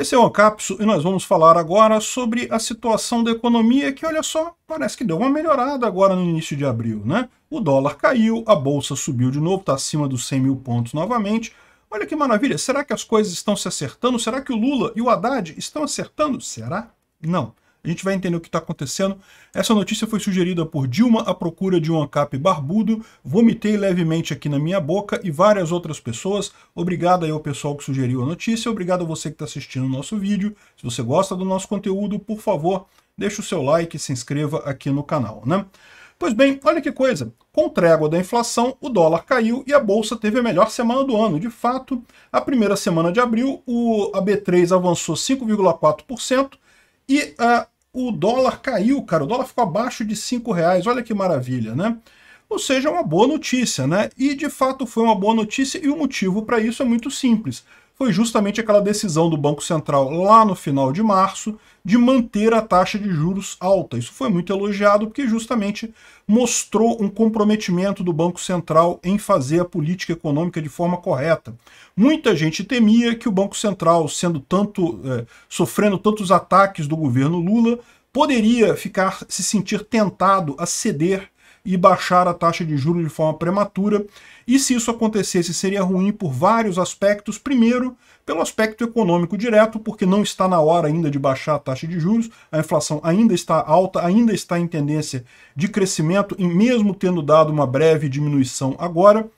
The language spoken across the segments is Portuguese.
Esse é o Ancapso e nós vamos falar agora sobre a situação da economia que, olha só, parece que deu uma melhorada agora no início de abril, né? O dólar caiu, a bolsa subiu de novo, está acima dos 100 mil pontos novamente. Olha que maravilha, será que as coisas estão se acertando? Será que o Lula e o Haddad estão acertando? Será? Não gente vai entender o que está acontecendo. Essa notícia foi sugerida por Dilma à procura de um ANCAP barbudo. Vomitei levemente aqui na minha boca e várias outras pessoas. Obrigado aí ao pessoal que sugeriu a notícia. Obrigado a você que está assistindo o nosso vídeo. Se você gosta do nosso conteúdo, por favor, deixe o seu like e se inscreva aqui no canal, né? Pois bem, olha que coisa. Com trégua da inflação, o dólar caiu e a bolsa teve a melhor semana do ano. De fato, a primeira semana de abril, o AB3 avançou 5,4% e a o dólar caiu, cara. O dólar ficou abaixo de 5 reais. Olha que maravilha, né? Ou seja, é uma boa notícia, né? E de fato foi uma boa notícia e o motivo para isso é muito simples. Foi justamente aquela decisão do Banco Central lá no final de março de manter a taxa de juros alta. Isso foi muito elogiado porque justamente mostrou um comprometimento do Banco Central em fazer a política econômica de forma correta. Muita gente temia que o Banco Central, sendo tanto eh, sofrendo tantos ataques do governo Lula, poderia ficar se sentir tentado a ceder e baixar a taxa de juros de forma prematura. E se isso acontecesse, seria ruim por vários aspectos. Primeiro, pelo aspecto econômico direto, porque não está na hora ainda de baixar a taxa de juros, a inflação ainda está alta, ainda está em tendência de crescimento, e mesmo tendo dado uma breve diminuição agora.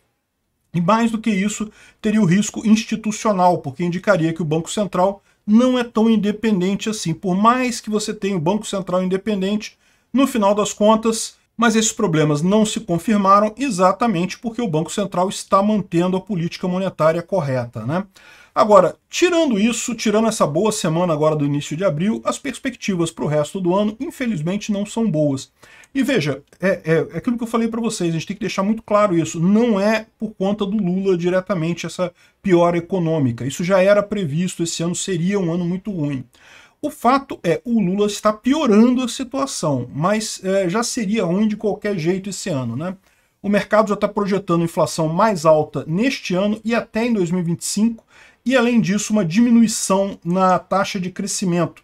E mais do que isso, teria o risco institucional, porque indicaria que o Banco Central não é tão independente assim. Por mais que você tenha o Banco Central independente, no final das contas, mas esses problemas não se confirmaram exatamente porque o Banco Central está mantendo a política monetária correta. Né? Agora, tirando isso, tirando essa boa semana agora do início de abril, as perspectivas para o resto do ano, infelizmente, não são boas. E veja, é, é, é aquilo que eu falei para vocês, a gente tem que deixar muito claro isso, não é por conta do Lula diretamente essa piora econômica. Isso já era previsto, esse ano seria um ano muito ruim. O fato é, o Lula está piorando a situação, mas é, já seria ruim de qualquer jeito esse ano, né? O mercado já está projetando inflação mais alta neste ano e até em 2025, e, além disso, uma diminuição na taxa de crescimento.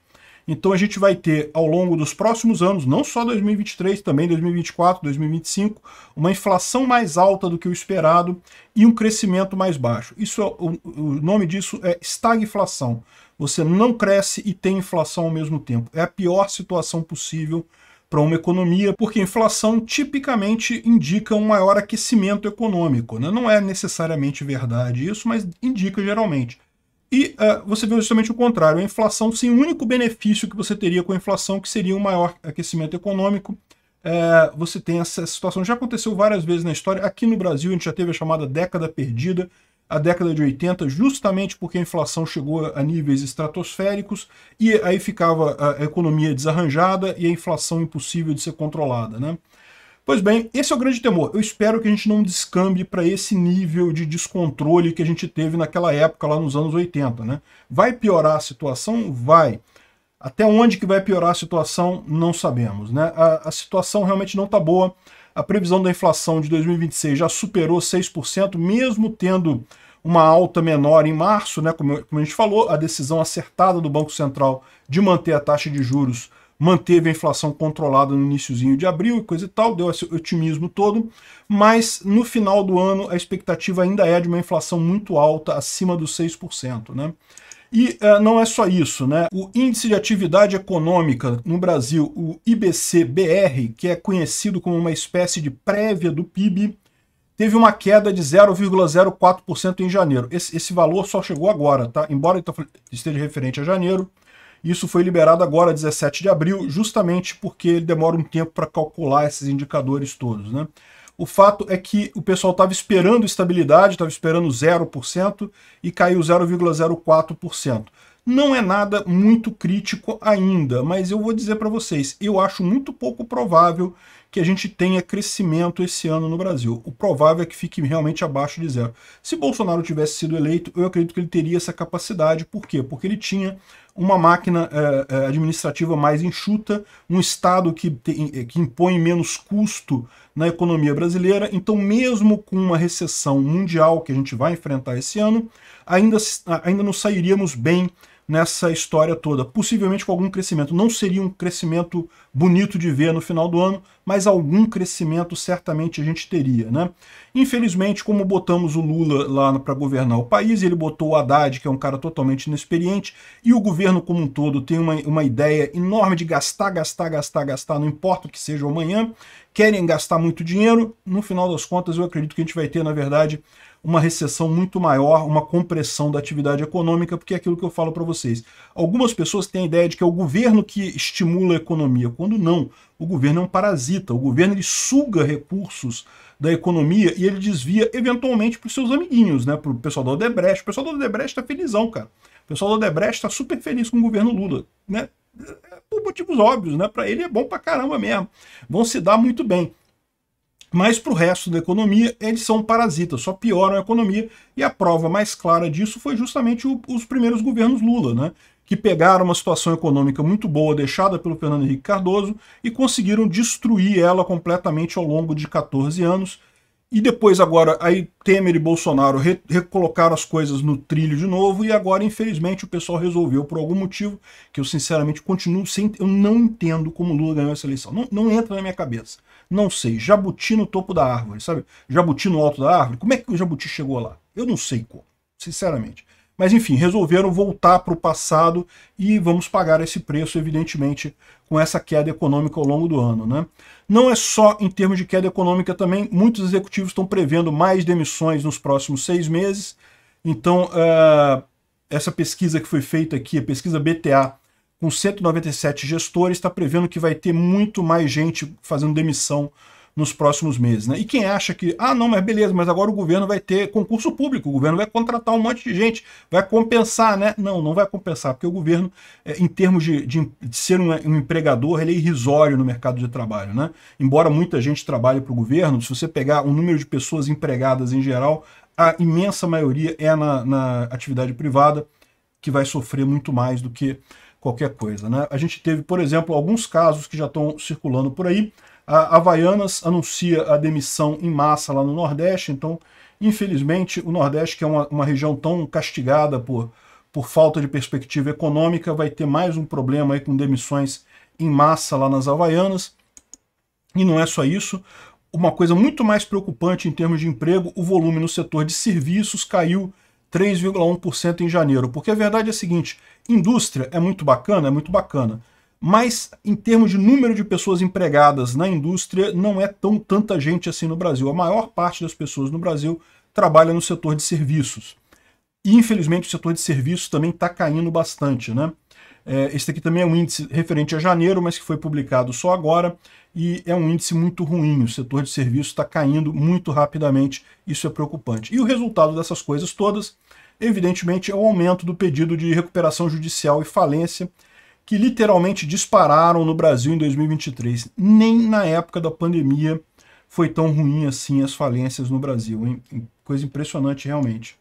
Então a gente vai ter ao longo dos próximos anos, não só 2023, também 2024, 2025, uma inflação mais alta do que o esperado e um crescimento mais baixo. Isso o, o nome disso é estagflação. Você não cresce e tem inflação ao mesmo tempo. É a pior situação possível para uma economia, porque inflação tipicamente indica um maior aquecimento econômico. Né? Não é necessariamente verdade isso, mas indica geralmente. E uh, você vê justamente o contrário, a inflação sem o único benefício que você teria com a inflação, que seria um maior aquecimento econômico, é, você tem essa situação. Já aconteceu várias vezes na história. Aqui no Brasil, a gente já teve a chamada década perdida, a década de 80, justamente porque a inflação chegou a níveis estratosféricos e aí ficava a economia desarranjada e a inflação impossível de ser controlada. Né? Pois bem, esse é o grande temor. Eu espero que a gente não descambe para esse nível de descontrole que a gente teve naquela época, lá nos anos 80. Né? Vai piorar a situação? Vai. Até onde que vai piorar a situação? Não sabemos. Né? A, a situação realmente não está boa. A previsão da inflação de 2026 já superou 6%, mesmo tendo uma alta menor em março, né? Como, como a gente falou, a decisão acertada do Banco Central de manter a taxa de juros manteve a inflação controlada no iníciozinho de abril e coisa e tal, deu esse otimismo todo, mas no final do ano a expectativa ainda é de uma inflação muito alta, acima dos 6%. Né? E uh, não é só isso, né? O Índice de Atividade Econômica no Brasil, o IBCBr que é conhecido como uma espécie de prévia do PIB, teve uma queda de 0,04% em janeiro. Esse, esse, valor só chegou agora, tá? Embora então, esteja referente a janeiro, isso foi liberado agora, 17 de abril, justamente porque ele demora um tempo para calcular esses indicadores todos, né? O fato é que o pessoal estava esperando estabilidade, estava esperando 0% e caiu 0,04%. Não é nada muito crítico ainda, mas eu vou dizer para vocês, eu acho muito pouco provável que a gente tenha crescimento esse ano no Brasil. O provável é que fique realmente abaixo de zero. Se Bolsonaro tivesse sido eleito, eu acredito que ele teria essa capacidade. Por quê? Porque ele tinha uma máquina é, é, administrativa mais enxuta, um Estado que, tem, é, que impõe menos custo na economia brasileira. Então, mesmo com uma recessão mundial que a gente vai enfrentar esse ano, ainda, ainda não sairíamos bem nessa história toda, possivelmente com algum crescimento. Não seria um crescimento bonito de ver no final do ano, mas algum crescimento certamente a gente teria. Né? Infelizmente, como botamos o Lula lá para governar o país, ele botou o Haddad, que é um cara totalmente inexperiente, e o governo como um todo tem uma, uma ideia enorme de gastar, gastar, gastar, gastar, não importa o que seja amanhã, querem gastar muito dinheiro, no final das contas eu acredito que a gente vai ter, na verdade, uma recessão muito maior, uma compressão da atividade econômica, porque é aquilo que eu falo para vocês. Algumas pessoas têm a ideia de que é o governo que estimula a economia, quando não. O governo é um parasita, o governo ele suga recursos da economia e ele desvia eventualmente para os seus amiguinhos, né? para o pessoal da Odebrecht. O pessoal da Odebrecht está felizão, cara. O pessoal da Odebrecht está super feliz com o governo Lula. Né? É, é, por motivos óbvios, né? para ele é bom para caramba mesmo. Vão se dar muito bem. Mas para o resto da economia, eles são parasitas, só pioram a economia. E a prova mais clara disso foi justamente o, os primeiros governos Lula, né? que pegaram uma situação econômica muito boa deixada pelo Fernando Henrique Cardoso e conseguiram destruir ela completamente ao longo de 14 anos e depois agora, aí Temer e Bolsonaro re recolocaram as coisas no trilho de novo e agora, infelizmente, o pessoal resolveu por algum motivo que eu sinceramente continuo sem... Eu não entendo como Lula ganhou essa eleição. Não, não entra na minha cabeça. Não sei. Jabuti no topo da árvore, sabe? Jabuti no alto da árvore. Como é que o Jabuti chegou lá? Eu não sei como, sinceramente. Mas enfim, resolveram voltar para o passado e vamos pagar esse preço, evidentemente, com essa queda econômica ao longo do ano. Né? Não é só em termos de queda econômica também, muitos executivos estão prevendo mais demissões nos próximos seis meses. Então, uh, essa pesquisa que foi feita aqui, a pesquisa BTA, com 197 gestores, está prevendo que vai ter muito mais gente fazendo demissão nos próximos meses. Né? E quem acha que, ah, não, mas beleza, mas agora o governo vai ter concurso público, o governo vai contratar um monte de gente, vai compensar, né? Não, não vai compensar, porque o governo, é, em termos de, de, de ser um, um, empregador, ele é irrisório no mercado de trabalho, né? Embora muita gente trabalhe para o governo, se você pegar o número de pessoas empregadas em geral, a imensa maioria é na, na atividade privada, que vai sofrer muito mais do que qualquer coisa. Né? A gente teve, por exemplo, alguns casos que já estão circulando por aí. A Havaianas anuncia a demissão em massa lá no Nordeste, então, infelizmente, o Nordeste, que é uma, uma região tão castigada por, por falta de perspectiva econômica, vai ter mais um problema aí com demissões em massa lá nas Havaianas. E não é só isso. Uma coisa muito mais preocupante em termos de emprego, o volume no setor de serviços caiu 3,1% em janeiro. Porque a verdade é a seguinte, indústria é muito bacana, é muito bacana, mas em termos de número de pessoas empregadas na indústria, não é tão tanta gente assim no Brasil. A maior parte das pessoas no Brasil trabalha no setor de serviços. E, infelizmente, o setor de serviços também está caindo bastante, né? É, este aqui também é um índice referente a janeiro, mas que foi publicado só agora e é um índice muito ruim. O setor de serviço está caindo muito rapidamente, isso é preocupante. E o resultado dessas coisas todas, evidentemente, é o aumento do pedido de recuperação judicial e falência, que literalmente dispararam no Brasil em 2023. Nem na época da pandemia foi tão ruim assim as falências no Brasil. Hein? Coisa impressionante, realmente.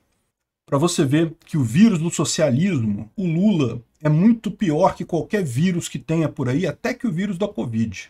Para você ver que o vírus do socialismo, o Lula, é muito pior que qualquer vírus que tenha por aí, até que o vírus da Covid.